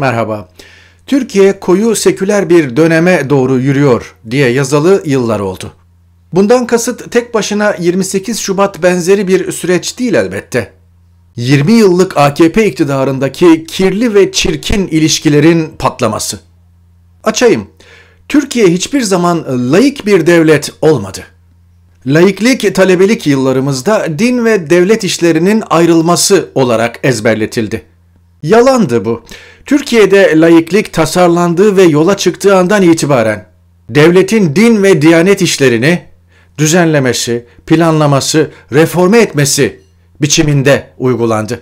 Merhaba. Türkiye koyu seküler bir döneme doğru yürüyor diye yazalı yıllar oldu. Bundan kasıt tek başına 28 Şubat benzeri bir süreç değil elbette. 20 yıllık AKP iktidarındaki kirli ve çirkin ilişkilerin patlaması. Açayım. Türkiye hiçbir zaman laik bir devlet olmadı. Laiklik talebelik yıllarımızda din ve devlet işlerinin ayrılması olarak ezberletildi. Yalandı bu. Türkiye'de laiklik tasarlandığı ve yola çıktığı andan itibaren devletin din ve diyanet işlerini düzenlemesi, planlaması, reforme etmesi biçiminde uygulandı.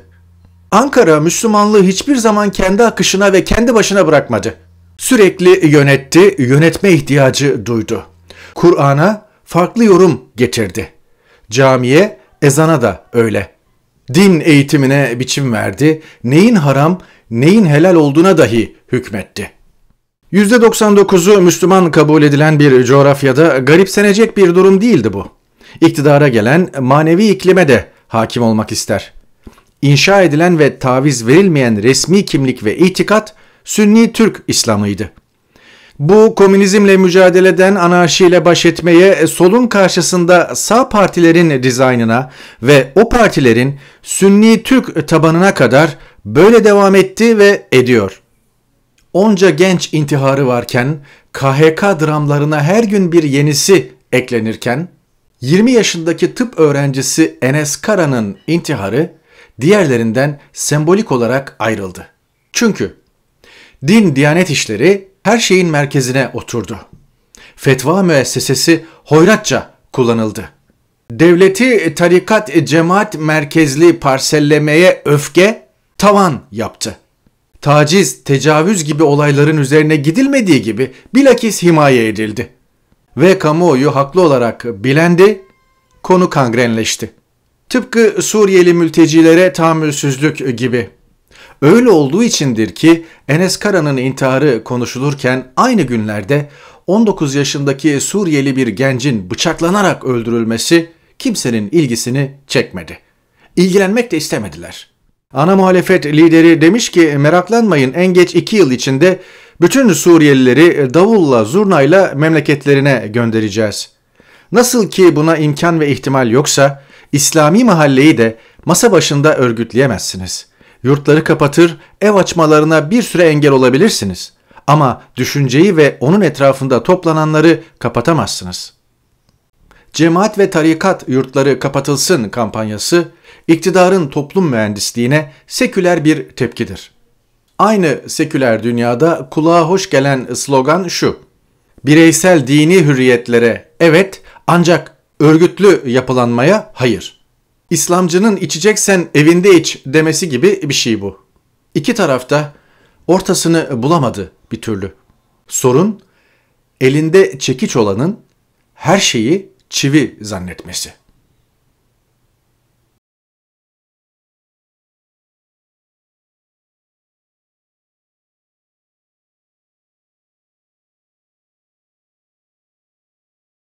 Ankara Müslümanlığı hiçbir zaman kendi akışına ve kendi başına bırakmadı. Sürekli yönetti, yönetme ihtiyacı duydu. Kur'an'a farklı yorum getirdi. Camiye, ezana da öyle din eğitimine biçim verdi, neyin haram, neyin helal olduğuna dahi hükmetti. %99'u Müslüman kabul edilen bir coğrafyada garipsenecek bir durum değildi bu. İktidara gelen manevi iklime de hakim olmak ister. İnşa edilen ve taviz verilmeyen resmi kimlik ve itikat Sünni Türk İslamıydı. Bu komünizmle mücadeleden anarşiyle baş etmeye e, solun karşısında sağ partilerin dizaynına ve o partilerin Sünni Türk tabanına kadar böyle devam etti ve ediyor. Onca genç intiharı varken KHK dramlarına her gün bir yenisi eklenirken 20 yaşındaki tıp öğrencisi Enes Kara'nın intiharı diğerlerinden sembolik olarak ayrıldı. Çünkü din Diyanet işleri her şeyin merkezine oturdu. Fetva müessesesi hoyratça kullanıldı. Devleti tarikat cemaat merkezli parsellemeye öfke tavan yaptı. Taciz, tecavüz gibi olayların üzerine gidilmediği gibi bilakis himaye edildi. Ve kamuoyu haklı olarak bilendi, konu kangrenleşti. Tıpkı Suriyeli mültecilere tahammülsüzlük gibi. Öyle olduğu içindir ki Enes Kara'nın intiharı konuşulurken aynı günlerde 19 yaşındaki Suriyeli bir gencin bıçaklanarak öldürülmesi kimsenin ilgisini çekmedi. İlgilenmek de istemediler. Ana muhalefet lideri demiş ki meraklanmayın en geç 2 yıl içinde bütün Suriyelileri davulla zurnayla memleketlerine göndereceğiz. Nasıl ki buna imkan ve ihtimal yoksa İslami mahalleyi de masa başında örgütleyemezsiniz yurtları kapatır, ev açmalarına bir süre engel olabilirsiniz. Ama düşünceyi ve onun etrafında toplananları kapatamazsınız. Cemaat ve tarikat yurtları kapatılsın kampanyası iktidarın toplum mühendisliğine seküler bir tepkidir. Aynı seküler dünyada kulağa hoş gelen slogan şu. Bireysel dini hürriyetlere evet ancak örgütlü yapılanmaya hayır.'' İslamcının içeceksen evinde iç demesi gibi bir şey bu. İki tarafta ortasını bulamadı bir türlü. Sorun elinde çekiç olanın her şeyi çivi zannetmesi.